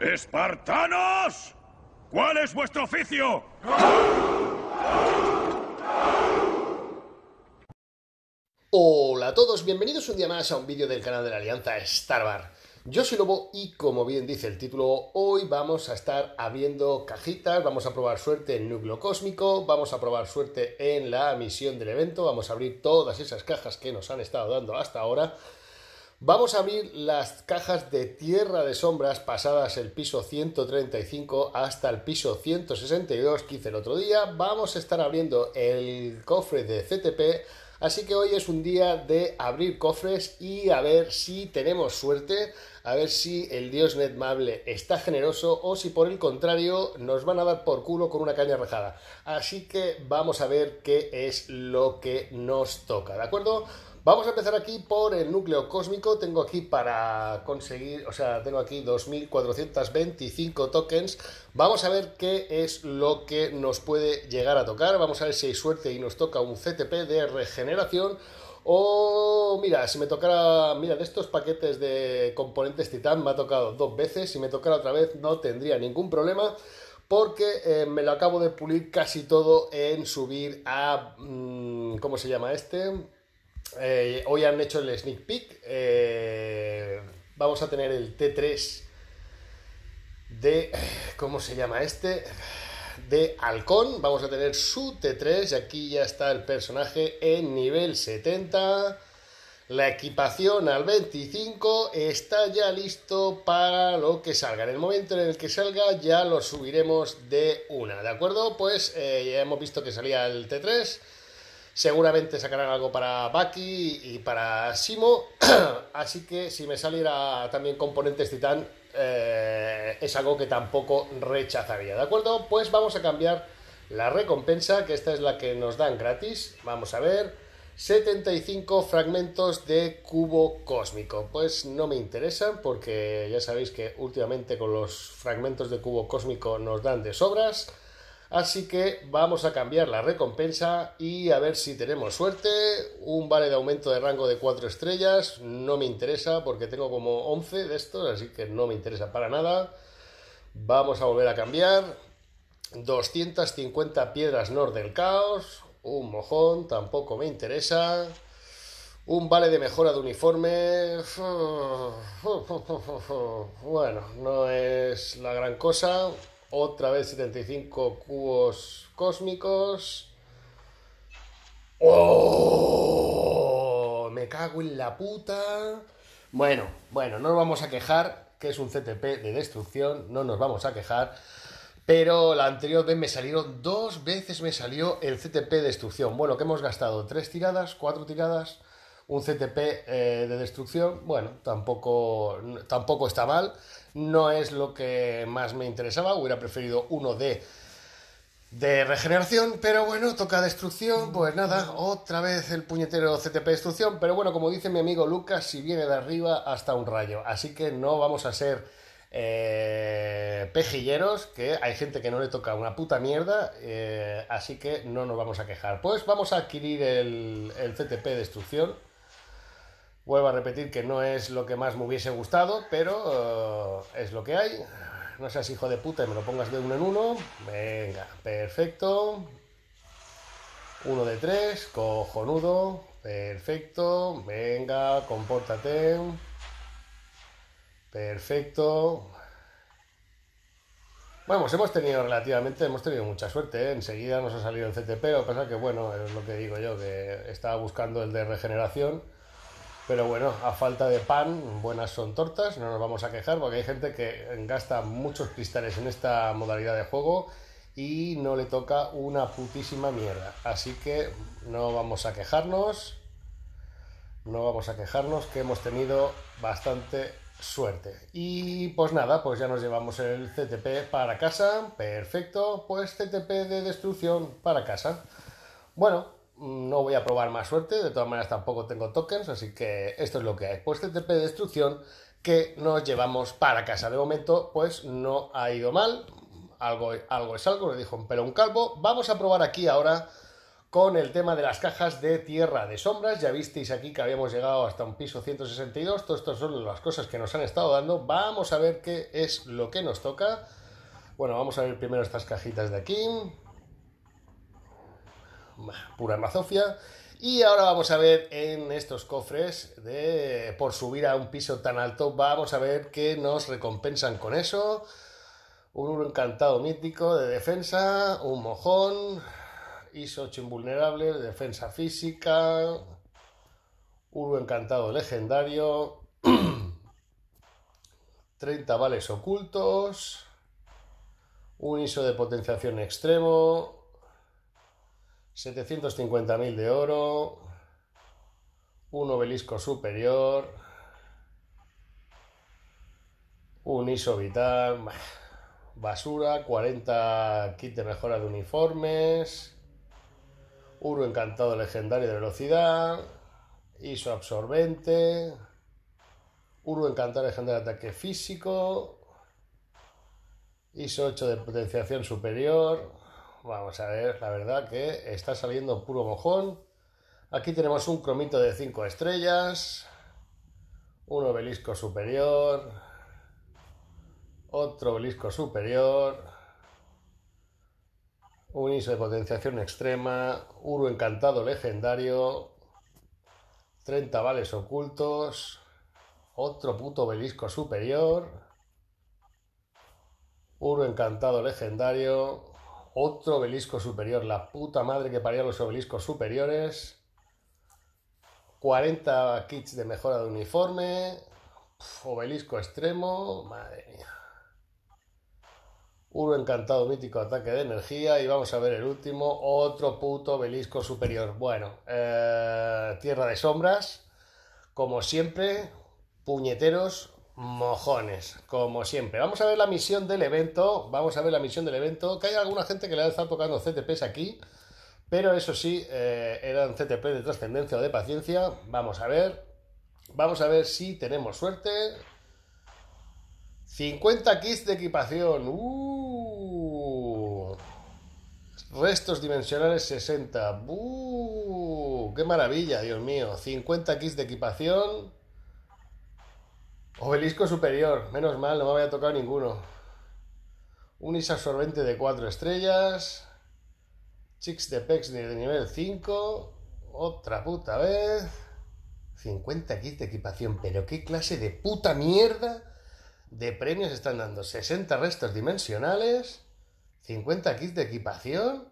¡Espartanos! ¿Cuál es vuestro oficio? Hola a todos, bienvenidos un día más a un vídeo del canal de la Alianza Starbar. Yo soy Lobo y como bien dice el título, hoy vamos a estar abriendo cajitas, vamos a probar suerte en núcleo cósmico, vamos a probar suerte en la misión del evento, vamos a abrir todas esas cajas que nos han estado dando hasta ahora Vamos a abrir las cajas de Tierra de Sombras pasadas el piso 135 hasta el piso 162 que hice el otro día. Vamos a estar abriendo el cofre de CTP, así que hoy es un día de abrir cofres y a ver si tenemos suerte a ver si el dios Mable está generoso o si por el contrario nos van a dar por culo con una caña rajada. Así que vamos a ver qué es lo que nos toca, ¿de acuerdo? Vamos a empezar aquí por el núcleo cósmico. Tengo aquí para conseguir, o sea, tengo aquí 2425 tokens. Vamos a ver qué es lo que nos puede llegar a tocar. Vamos a ver si hay suerte y nos toca un CTP de regeneración o mira, si me tocara, mira, de estos paquetes de componentes titán me ha tocado dos veces, si me tocara otra vez no tendría ningún problema porque eh, me lo acabo de pulir casi todo en subir a, mm, ¿cómo se llama este? Eh, hoy han hecho el sneak peek, eh, vamos a tener el T3 de, ¿cómo se llama este? de Halcón. Vamos a tener su T3. y Aquí ya está el personaje en nivel 70. La equipación al 25 está ya listo para lo que salga. En el momento en el que salga ya lo subiremos de una. ¿De acuerdo? Pues eh, ya hemos visto que salía el T3. Seguramente sacarán algo para Baki y para Simo. Así que si me saliera también componentes titán, eh, es algo que tampoco rechazaría. ¿De acuerdo? Pues vamos a cambiar la recompensa, que esta es la que nos dan gratis. Vamos a ver. 75 fragmentos de cubo cósmico. Pues no me interesan porque ya sabéis que últimamente con los fragmentos de cubo cósmico nos dan de sobras. Así que vamos a cambiar la recompensa y a ver si tenemos suerte. Un vale de aumento de rango de 4 estrellas. No me interesa porque tengo como 11 de estos, así que no me interesa para nada. Vamos a volver a cambiar. 250 piedras Nord del Caos. Un mojón, tampoco me interesa. Un vale de mejora de uniforme. Bueno, no es la gran cosa. Otra vez 75 cubos cósmicos. ¡Oh! Me cago en la puta. Bueno, bueno, no nos vamos a quejar, que es un CTP de destrucción, no nos vamos a quejar. Pero la anterior vez me salieron dos veces me salió el CTP de destrucción. Bueno, que hemos gastado tres tiradas, cuatro tiradas, un CTP eh, de destrucción, bueno, tampoco, tampoco está mal, no es lo que más me interesaba, hubiera preferido uno de, de regeneración, pero bueno, toca destrucción, pues nada, otra vez el puñetero CTP destrucción, pero bueno, como dice mi amigo Lucas, si viene de arriba hasta un rayo, así que no vamos a ser... Eh, pejilleros, que hay gente que no le toca una puta mierda, eh, así que no nos vamos a quejar. Pues vamos a adquirir el, el de Destrucción Vuelvo a repetir que no es lo que más me hubiese gustado, pero eh, es lo que hay. No seas hijo de puta y me lo pongas de uno en uno. Venga, perfecto. Uno de tres, cojonudo. Perfecto. Venga, compórtate. Perfecto. Bueno, hemos tenido relativamente, hemos tenido mucha suerte, ¿eh? enseguida nos ha salido el CTP, lo que pasa que bueno, es lo que digo yo, que estaba buscando el de regeneración pero bueno, a falta de pan, buenas son tortas, no nos vamos a quejar porque hay gente que gasta muchos cristales en esta modalidad de juego y no le toca una putísima mierda. Así que no vamos a quejarnos, no vamos a quejarnos que hemos tenido bastante suerte. Y pues nada, pues ya nos llevamos el CTP para casa, perfecto, pues CTP de destrucción para casa. Bueno, no voy a probar más suerte, de todas maneras tampoco tengo tokens, así que esto es lo que hay. Pues TP este de destrucción que nos llevamos para casa. De momento, pues no ha ido mal, algo, algo es algo, le dijo un pelo un calvo. Vamos a probar aquí ahora con el tema de las cajas de tierra de sombras. Ya visteis aquí que habíamos llegado hasta un piso 162. Todas estas son las cosas que nos han estado dando. Vamos a ver qué es lo que nos toca. Bueno, vamos a ver primero estas cajitas de aquí pura mazofia. Y ahora vamos a ver en estos cofres de por subir a un piso tan alto, vamos a ver qué nos recompensan con eso. Un encantado mítico de defensa, un mojón, ISO 8 invulnerable, defensa física, un encantado legendario, 30 vales ocultos, un ISO de potenciación extremo, 750.000 de oro, un obelisco superior, un ISO vital, basura, 40 kit de mejora de uniformes, uno encantado legendario de velocidad, ISO absorbente, uno encantado legendario de ataque físico, ISO 8 de potenciación superior, Vamos a ver, la verdad que está saliendo puro mojón. Aquí tenemos un cromito de 5 estrellas, un obelisco superior, otro obelisco superior, un ISO de potenciación extrema, Uro encantado legendario, 30 vales ocultos, otro puto obelisco superior, Uno encantado legendario, otro obelisco superior. La puta madre que parió los obeliscos superiores. 40 kits de mejora de uniforme. obelisco extremo. Madre mía. uno encantado mítico ataque de energía. Y vamos a ver el último. Otro puto obelisco superior. Bueno. Eh, tierra de sombras. Como siempre. Puñeteros mojones, como siempre. Vamos a ver la misión del evento. Vamos a ver la misión del evento. Que hay alguna gente que le ha estado tocando CTPs aquí. Pero eso sí, eh, eran CTP de trascendencia o de paciencia. Vamos a ver. Vamos a ver si tenemos suerte. 50 kits de equipación. Uh. Restos dimensionales 60. Uh. ¡Qué maravilla, Dios mío! 50 kits de equipación. Obelisco superior, menos mal, no me había tocado ninguno. Un isabsorbente de 4 estrellas. Chicks de Pex de nivel 5. Otra puta vez. 50 kits de equipación, pero qué clase de puta mierda de premios están dando. 60 restos dimensionales. 50 kits de equipación.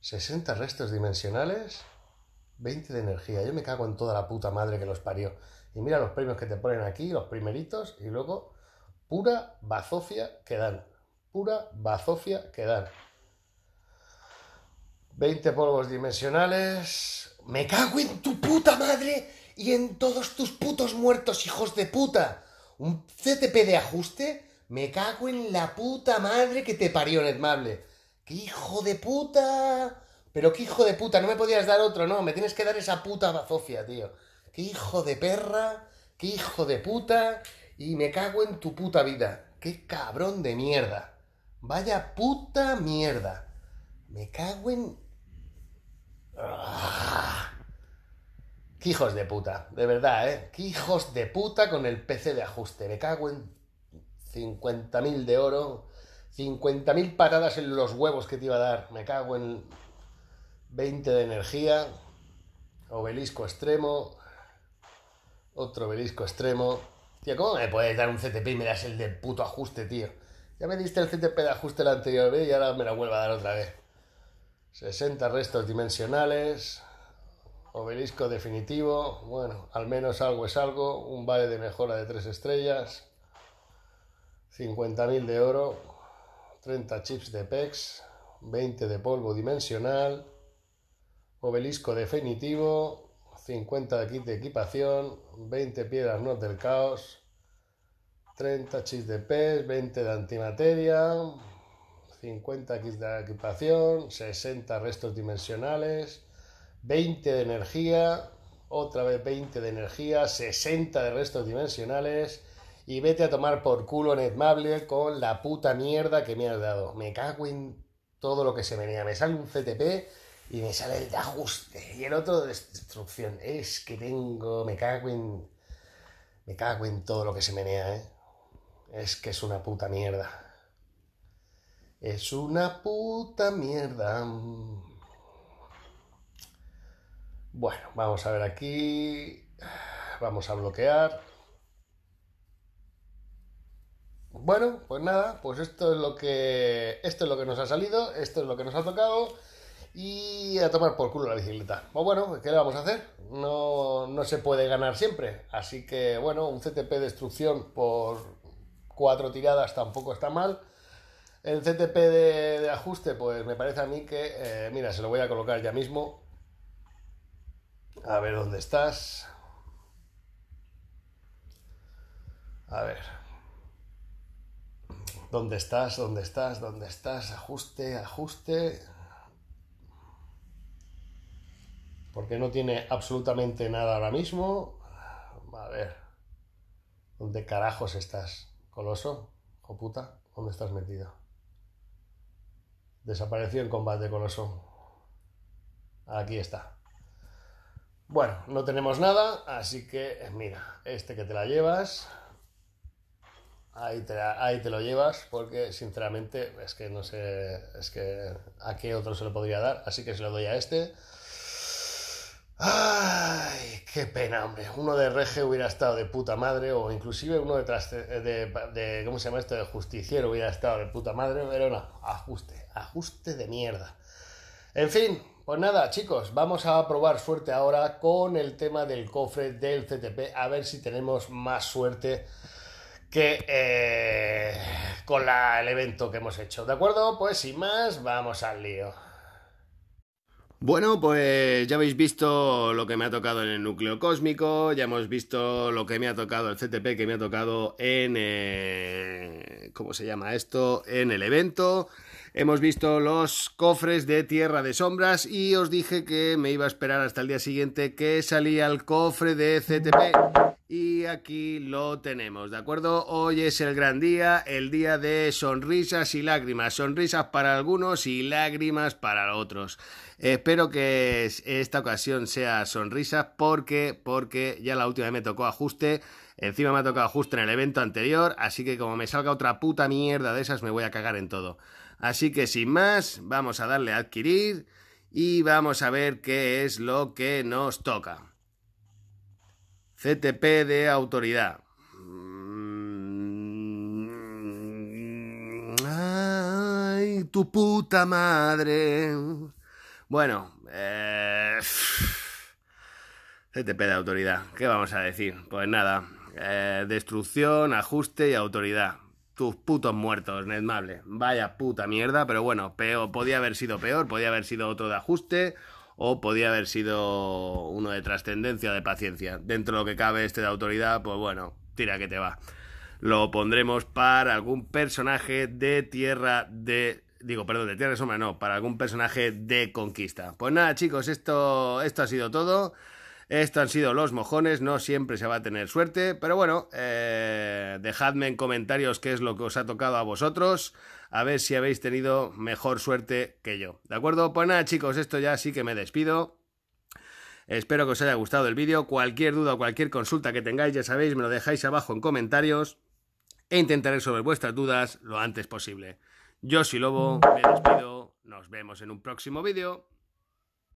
60 restos dimensionales. 20 de energía. Yo me cago en toda la puta madre que los parió. Y mira los premios que te ponen aquí, los primeritos, y luego pura bazofia que dan. Pura bazofia que dan. 20 polvos dimensionales. Me cago en tu puta madre y en todos tus putos muertos, hijos de puta. Un CTP de ajuste. Me cago en la puta madre que te parió, Netmable. ¡Qué hijo de puta! Pero qué hijo de puta, no me podías dar otro, no. Me tienes que dar esa puta bazofia, tío qué hijo de perra, qué hijo de puta, y me cago en tu puta vida, qué cabrón de mierda, vaya puta mierda, me cago en... ¡Ah! ¡Qué hijos de puta! De verdad, ¿eh? ¡Qué hijos de puta con el PC de ajuste! Me cago en 50.000 de oro, 50.000 patadas en los huevos que te iba a dar. Me cago en 20 de energía, obelisco extremo, otro obelisco extremo. Tío, ¿cómo me puedes dar un CTP y me das el de puto ajuste, tío? Ya me diste el CTP de ajuste la anterior vez y ahora me la vuelvo a dar otra vez. 60 restos dimensionales. Obelisco definitivo. Bueno, al menos algo es algo. Un vale de mejora de 3 estrellas. 50.000 de oro. 30 chips de PEX. 20 de polvo dimensional. Obelisco definitivo. 50 de de equipación, 20 piedras no del caos, 30 chis de pez, 20 de antimateria, 50 kits de equipación, 60 restos dimensionales, 20 de energía, otra vez 20 de energía, 60 de restos dimensionales y vete a tomar por culo Edmable con la puta mierda que me has dado. Me cago en todo lo que se venía. Me sale un CTP y me sale el de ajuste y el otro de destrucción. Es que tengo, me cago en, me cago en todo lo que se menea, ¿eh? Es que es una puta mierda. Es una puta mierda. Bueno, vamos a ver aquí. Vamos a bloquear. Bueno, pues nada, pues esto es lo que esto es lo que nos ha salido, esto es lo que nos ha tocado y a tomar por culo la bicicleta. Pues bueno, ¿qué le vamos a hacer? No, se puede ganar siempre. Así que bueno, un CTP de destrucción por cuatro tiradas tampoco está mal. El CTP de, ajuste, pues me parece a mí que, eh, mira, se lo voy a colocar ya mismo. A ver dónde estás. A ver. ¿Dónde estás? ¿Dónde estás? ¿Dónde estás? Ajuste, ajuste. porque no tiene absolutamente nada ahora mismo. A ver, ¿dónde carajos estás, Coloso? ¿O puta? ¿Dónde estás metido? Desapareció en combate, Coloso. Aquí está. Bueno, no tenemos nada, así que eh, mira, este que te la llevas, ahí te, ahí te lo llevas, porque sinceramente es que no sé, es que a qué otro se lo podría dar, así que se lo doy a este. Ay, qué pena, hombre. Uno de Rege hubiera estado de puta madre, o inclusive uno de, eh, de, de ¿cómo se llama esto? De justiciero hubiera estado de puta madre, pero no, ajuste, ajuste de mierda. En fin, pues nada, chicos, vamos a probar suerte ahora con el tema del cofre del CTP, a ver si tenemos más suerte que eh, con la, el evento que hemos hecho. ¿De acuerdo? Pues sin más, vamos al lío. Bueno, pues ya habéis visto lo que me ha tocado en el núcleo cósmico, ya hemos visto lo que me ha tocado el CTP que me ha tocado en... Eh, ¿Cómo se llama esto? En el evento. Hemos visto los cofres de Tierra de Sombras y os dije que me iba a esperar hasta el día siguiente que salía el cofre de CTP. Y aquí lo tenemos, ¿de acuerdo? Hoy es el gran día, el día de sonrisas y lágrimas. Sonrisas para algunos y lágrimas para otros. Espero que esta ocasión sea sonrisas porque, porque ya la última vez me tocó ajuste. Encima me ha tocado ajuste en el evento anterior, así que como me salga otra puta mierda de esas me voy a cagar en todo. Así que sin más, vamos a darle a adquirir y vamos a ver qué es lo que nos toca. CTP de autoridad. Ay, tu puta madre. Bueno, eh, CTP de autoridad. ¿Qué vamos a decir? Pues nada, eh, destrucción, ajuste y autoridad tus putos muertos, Netmable. Vaya puta mierda, pero bueno, podía haber sido peor, podía haber sido otro de ajuste o podía haber sido uno de trascendencia, de paciencia. Dentro de lo que cabe este de autoridad, pues bueno, tira que te va. Lo pondremos para algún personaje de tierra de... Digo, perdón, de tierra de sombra, no, para algún personaje de conquista. Pues nada, chicos, esto, esto ha sido todo. Esto han sido los mojones, no siempre se va a tener suerte, pero bueno, eh, dejadme en comentarios qué es lo que os ha tocado a vosotros, a ver si habéis tenido mejor suerte que yo. ¿De acuerdo? Pues nada chicos, esto ya sí que me despido. Espero que os haya gustado el vídeo. Cualquier duda o cualquier consulta que tengáis, ya sabéis, me lo dejáis abajo en comentarios e intentaré resolver vuestras dudas lo antes posible. Yo soy Lobo, me despido, nos vemos en un próximo vídeo.